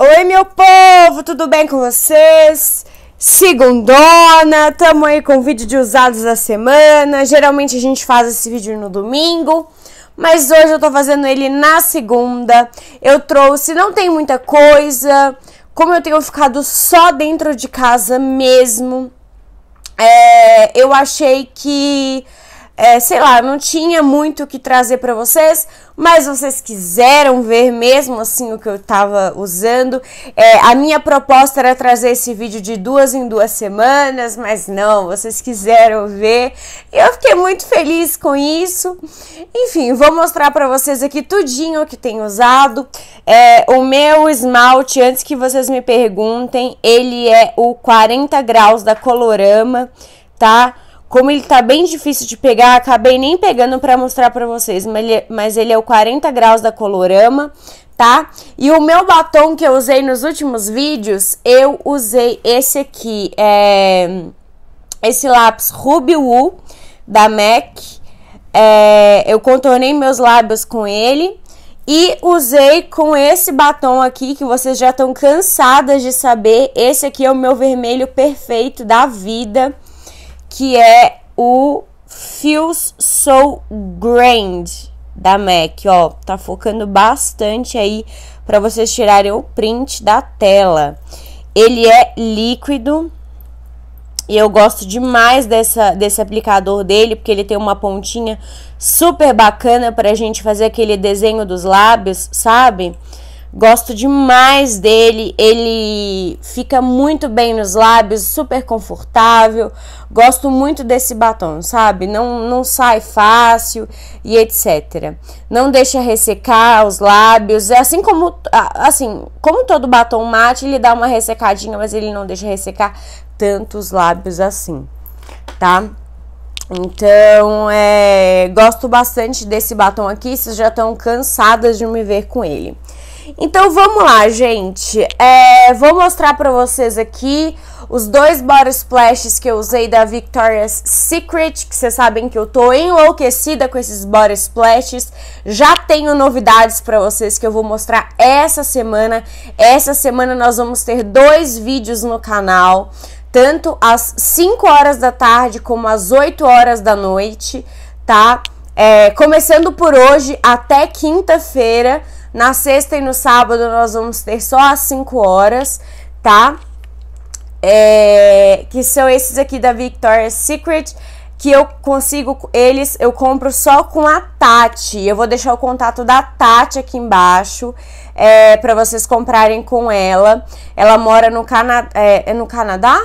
Oi, meu povo, tudo bem com vocês? Segundona, tamo aí com o vídeo de usados da semana. Geralmente a gente faz esse vídeo no domingo, mas hoje eu tô fazendo ele na segunda. Eu trouxe, não tem muita coisa, como eu tenho ficado só dentro de casa mesmo, é, eu achei que é, sei lá, não tinha muito o que trazer para vocês, mas vocês quiseram ver mesmo assim o que eu estava usando. É, a minha proposta era trazer esse vídeo de duas em duas semanas, mas não, vocês quiseram ver. E eu fiquei muito feliz com isso. Enfim, vou mostrar para vocês aqui tudinho o que tem usado. É, o meu esmalte, antes que vocês me perguntem, ele é o 40 graus da Colorama, Tá? Como ele tá bem difícil de pegar, acabei nem pegando para mostrar para vocês, mas ele, é, mas ele é o 40 graus da Colorama, tá? E o meu batom que eu usei nos últimos vídeos, eu usei esse aqui, é esse lápis Ruby Woo da MAC. É, eu contornei meus lábios com ele e usei com esse batom aqui que vocês já estão cansadas de saber. Esse aqui é o meu vermelho perfeito da vida que é o Feels So Grand da MAC, ó, tá focando bastante aí para vocês tirarem o print da tela. Ele é líquido e eu gosto demais dessa, desse aplicador dele, porque ele tem uma pontinha super bacana pra gente fazer aquele desenho dos lábios, sabe? Sabe? Gosto demais dele, ele fica muito bem nos lábios, super confortável. Gosto muito desse batom, sabe? Não, não sai fácil e etc. Não deixa ressecar os lábios, é assim como assim, como todo batom mate, ele dá uma ressecadinha, mas ele não deixa ressecar tantos lábios assim, tá? Então, é, gosto bastante desse batom aqui. Vocês já estão cansadas de me ver com ele. Então vamos lá, gente. É, vou mostrar pra vocês aqui os dois body splashes que eu usei da Victoria's Secret, que vocês sabem que eu tô enlouquecida com esses body splashes. Já tenho novidades pra vocês que eu vou mostrar essa semana. Essa semana nós vamos ter dois vídeos no canal, tanto às 5 horas da tarde como às 8 horas da noite, tá? É, começando por hoje até quinta-feira na sexta e no sábado nós vamos ter só às 5 horas, tá? É, que são esses aqui da Victoria's Secret que eu consigo eles eu compro só com a Tati eu vou deixar o contato da Tati aqui embaixo é, para vocês comprarem com ela ela mora no Cana é, é no Canadá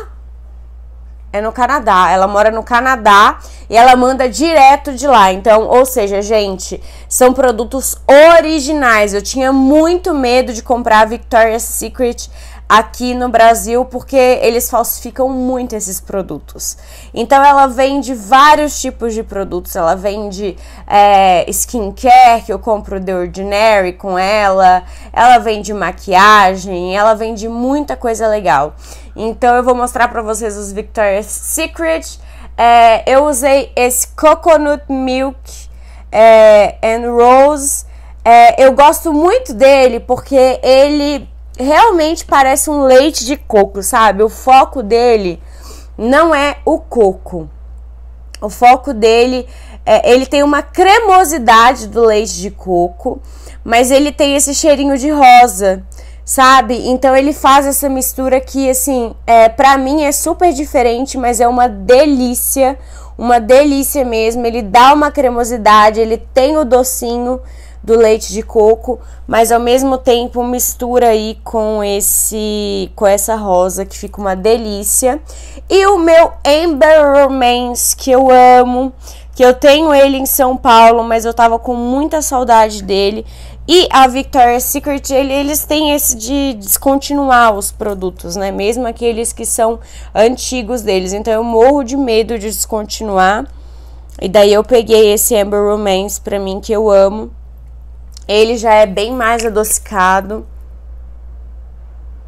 é no Canadá. Ela mora no Canadá e ela manda direto de lá. Então, ou seja, gente, são produtos originais. Eu tinha muito medo de comprar a Victoria's Secret aqui no Brasil porque eles falsificam muito esses produtos. Então ela vende vários tipos de produtos. Ela vende é, skincare, que eu compro The Ordinary com ela. Ela vende maquiagem, ela vende muita coisa legal. Então eu vou mostrar para vocês os Victoria's Secret. É, eu usei esse Coconut Milk é, and Rose. É, eu gosto muito dele porque ele realmente parece um leite de coco, sabe? O foco dele não é o coco. O foco dele é, ele tem uma cremosidade do leite de coco, mas ele tem esse cheirinho de rosa, sabe? Então ele faz essa mistura que, assim, é, para mim é super diferente, mas é uma delícia, uma delícia mesmo. Ele dá uma cremosidade, ele tem o docinho do leite de coco, mas ao mesmo tempo mistura aí com esse com essa rosa que fica uma delícia. E o meu Amber Romance que eu amo, que eu tenho ele em São Paulo, mas eu tava com muita saudade dele. E a Victoria's Secret, ele, eles têm esse de descontinuar os produtos, né? Mesmo aqueles que são antigos deles. Então eu morro de medo de descontinuar. E daí eu peguei esse Amber Romance pra mim que eu amo. Ele já é bem mais adocicado.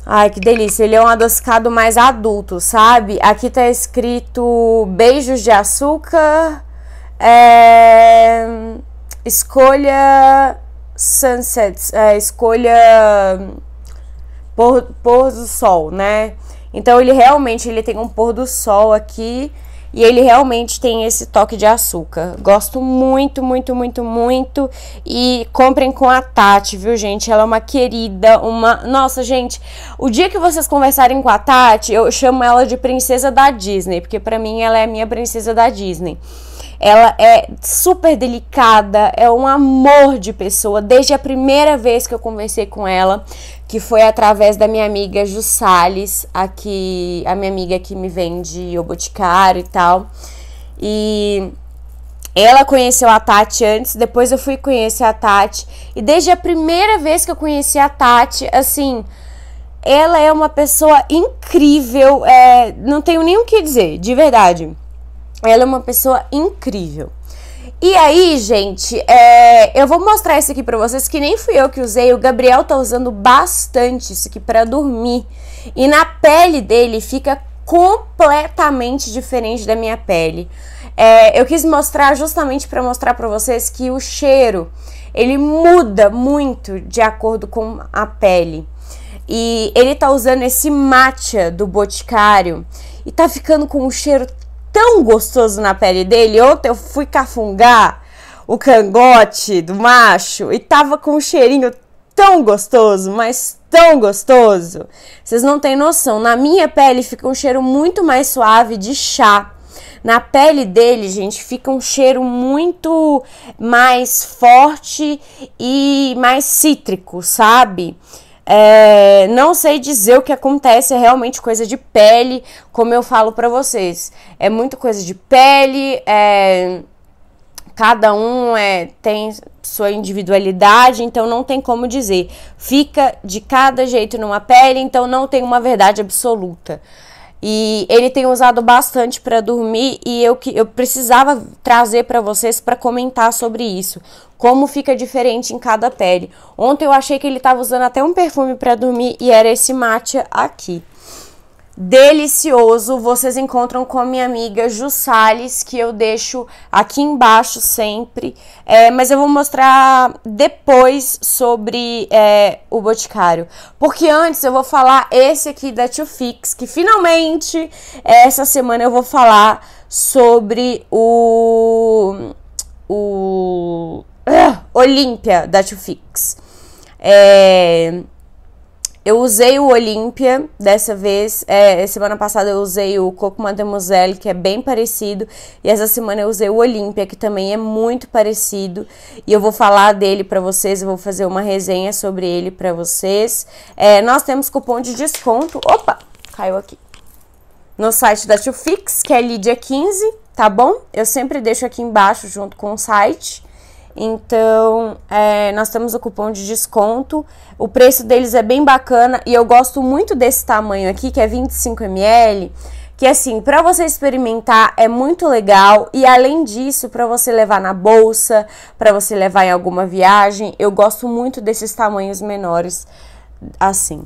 Ai, que delícia. Ele é um adocicado mais adulto, sabe? Aqui tá escrito beijos de açúcar. É... Escolha sunsets. É, escolha pôr, pôr do sol, né? Então ele realmente ele tem um pôr do sol aqui e ele realmente tem esse toque de açúcar. Gosto muito, muito, muito, muito. E comprem com a Tati, viu, gente? Ela é uma querida, uma. Nossa, gente, o dia que vocês conversarem com a Tati, eu chamo ela de princesa da Disney, porque para mim ela é a minha princesa da Disney. Ela é super delicada, é um amor de pessoa. Desde a primeira vez que eu conversei com ela, que foi através da minha amiga Jussales, aqui, a minha amiga que me vende o boticário e tal. E ela conheceu a Tati antes, depois eu fui conhecer a Tati. E desde a primeira vez que eu conheci a Tati, assim, ela é uma pessoa incrível. É, não tenho nem o que dizer, de verdade. Ela é uma pessoa incrível. E aí, gente, é, eu vou mostrar isso aqui pra vocês, que nem fui eu que usei, o Gabriel tá usando bastante isso aqui pra dormir. E na pele dele fica completamente diferente da minha pele. É, eu quis mostrar justamente para mostrar para vocês que o cheiro ele muda muito de acordo com a pele. E ele tá usando esse matcha do Boticário e tá ficando com um cheiro tão gostoso na pele dele. Ontem eu fui cafungar o cangote do macho e tava com um cheirinho tão gostoso, mas tão gostoso. Vocês não têm noção. Na minha pele fica um cheiro muito mais suave de chá. Na pele dele, gente, fica um cheiro muito mais forte e mais cítrico, sabe? É, não sei dizer o que acontece, é realmente coisa de pele, como eu falo para vocês. É muito coisa de pele, é, cada um é, tem sua individualidade, então não tem como dizer. Fica de cada jeito numa pele, então não tem uma verdade absoluta. E ele tem usado bastante para dormir e eu que eu precisava trazer para vocês para comentar sobre isso, como fica diferente em cada pele. Ontem eu achei que ele estava usando até um perfume para dormir e era esse matcha aqui delicioso. Vocês encontram com a minha amiga Jussales, que eu deixo aqui embaixo sempre. É, mas eu vou mostrar depois sobre é, o Boticário. Porque antes eu vou falar esse aqui da Tio Fix, que finalmente essa semana eu vou falar sobre o. O. Uh, Olímpia da Tio Fix. É. Eu usei o Olympia dessa vez. É, semana passada eu usei o Coco Mademoiselle, que é bem parecido. E essa semana eu usei o Olympia, que também é muito parecido. E eu vou falar dele para vocês, eu vou fazer uma resenha sobre ele para vocês. É, nós temos cupom de desconto. Opa, caiu aqui. No site da Tufix, que é Lídia15, tá bom? Eu sempre deixo aqui embaixo junto com o site. Então, é, nós temos o cupom de desconto. O preço deles é bem bacana e eu gosto muito desse tamanho aqui, que é 25 ml, que assim, para você experimentar é muito legal e além disso, para você levar na bolsa, para você levar em alguma viagem, eu gosto muito desses tamanhos menores assim.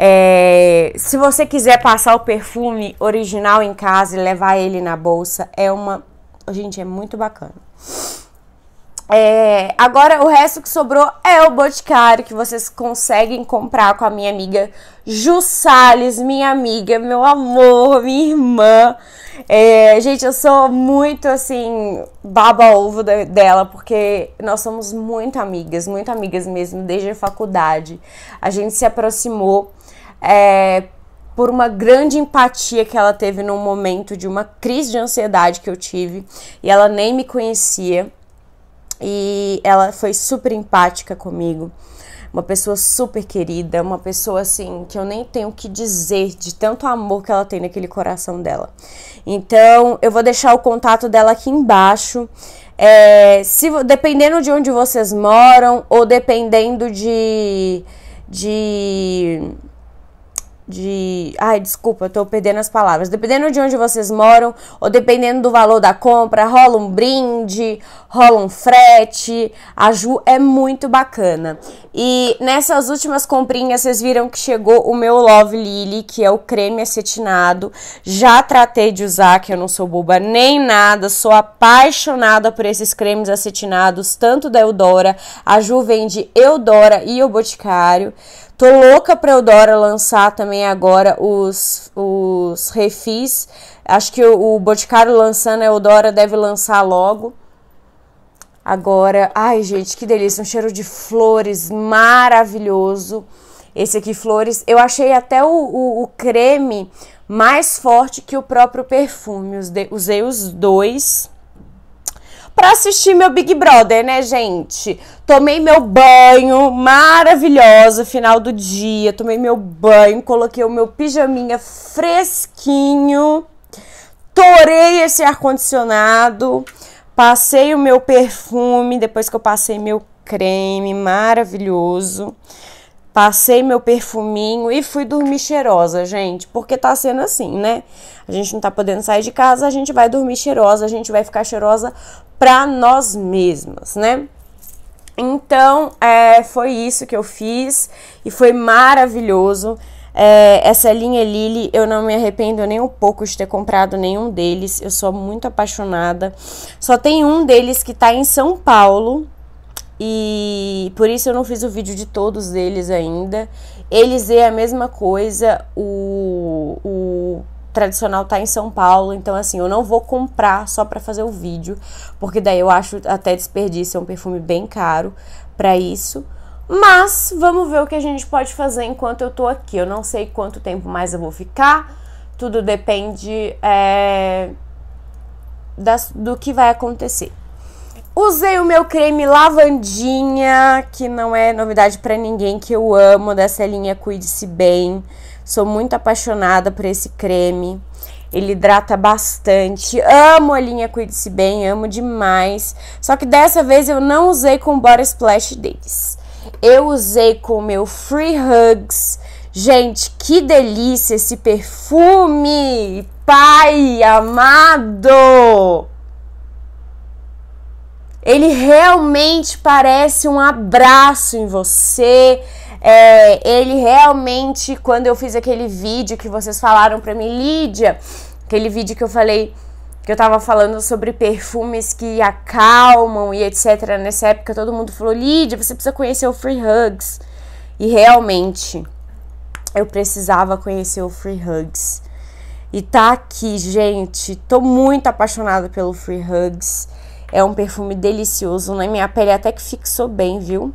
É, se você quiser passar o perfume original em casa e levar ele na bolsa, é uma, gente, é muito bacana. É, agora, o resto que sobrou é o Boticário, que vocês conseguem comprar com a minha amiga Ju Salles, minha amiga, meu amor, minha irmã. É, gente, eu sou muito, assim, baba-ovo de, dela, porque nós somos muito amigas, muito amigas mesmo, desde a faculdade. A gente se aproximou é, por uma grande empatia que ela teve num momento de uma crise de ansiedade que eu tive, e ela nem me conhecia. E ela foi super empática comigo. Uma pessoa super querida, uma pessoa assim que eu nem tenho o que dizer de tanto amor que ela tem naquele coração dela. Então, eu vou deixar o contato dela aqui embaixo. É, se, dependendo de onde vocês moram ou dependendo de, de de. Ai, desculpa, eu tô perdendo as palavras. Dependendo de onde vocês moram, ou dependendo do valor da compra, rola um brinde, rola um frete. A Ju é muito bacana. E nessas últimas comprinhas, vocês viram que chegou o meu Love Lily, que é o creme acetinado. Já tratei de usar, que eu não sou boba nem nada, sou apaixonada por esses cremes acetinados, tanto da Eudora. A Ju vende Eudora e o Boticário. Tô louca pra Eudora lançar também agora os, os refis. Acho que o, o Boticário lançando, a Eudora deve lançar logo. Agora, ai gente, que delícia, um cheiro de flores maravilhoso. Esse aqui, flores, eu achei até o, o, o creme mais forte que o próprio perfume. Usei os dois para assistir meu Big Brother, né, gente? Tomei meu banho maravilhoso, final do dia. Tomei meu banho, coloquei o meu pijaminha fresquinho. Torei esse ar-condicionado. Passei o meu perfume, depois que eu passei meu creme maravilhoso. Passei meu perfuminho e fui dormir cheirosa, gente, porque tá sendo assim, né? A gente não tá podendo sair de casa, a gente vai dormir cheirosa, a gente vai ficar cheirosa pra nós mesmas, né? Então, é, foi isso que eu fiz e foi maravilhoso. É, essa linha Lily, eu não me arrependo nem um pouco de ter comprado nenhum deles. Eu sou muito apaixonada. Só tem um deles que tá em São Paulo, e por isso eu não fiz o vídeo de todos eles ainda. Eles é a mesma coisa, o, o tradicional tá em São Paulo, então assim, eu não vou comprar só para fazer o vídeo, porque daí eu acho até desperdício, é um perfume bem caro para isso. Mas vamos ver o que a gente pode fazer enquanto eu tô aqui. Eu não sei quanto tempo mais eu vou ficar, tudo depende é, das, do que vai acontecer. Usei o meu creme lavandinha, que não é novidade para ninguém, que eu amo, dessa linha Cuide-se Bem. Sou muito apaixonada por esse creme. Ele hidrata bastante. Amo a linha Cuide-se Bem, amo demais. Só que dessa vez eu não usei com o Body Splash deles. Eu usei com o meu Free Hugs. Gente, que delícia esse perfume! Pai amado! Ele realmente parece um abraço em você. É, ele realmente, quando eu fiz aquele vídeo que vocês falaram para mim, Lídia, aquele vídeo que eu falei que eu tava falando sobre perfumes que acalmam e etc. Nessa época todo mundo falou: Lídia, você precisa conhecer o Free Hugs. E realmente eu precisava conhecer o Free Hugs. E tá aqui, gente. Tô muito apaixonada pelo Free Hugs. É um perfume delicioso, né? Minha pele até que fixou bem, viu?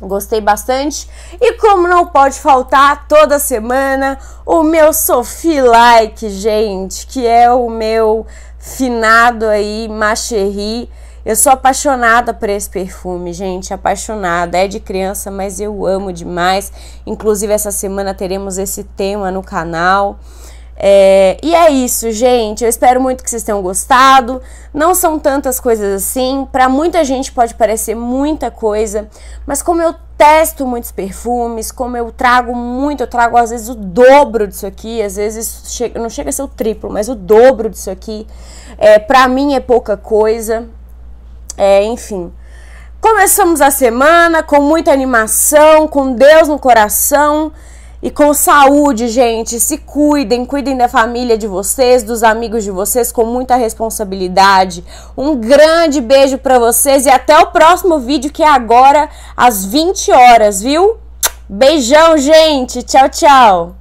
Gostei bastante. E como não pode faltar toda semana, o meu Sophie Like, gente, que é o meu finado aí, Macherry. Eu sou apaixonada por esse perfume, gente, apaixonada. É de criança, mas eu amo demais. Inclusive essa semana teremos esse tema no canal. É, e é isso, gente. Eu espero muito que vocês tenham gostado. Não são tantas coisas assim. Para muita gente pode parecer muita coisa, mas como eu testo muitos perfumes, como eu trago muito, eu trago às vezes o dobro disso aqui, às vezes chega, não chega a ser o triplo, mas o dobro disso aqui. É, para mim é pouca coisa. É, enfim. Começamos a semana com muita animação, com Deus no coração. E com saúde, gente. Se cuidem, cuidem da família de vocês, dos amigos de vocês, com muita responsabilidade. Um grande beijo para vocês e até o próximo vídeo, que é agora às 20 horas, viu? Beijão, gente. Tchau, tchau.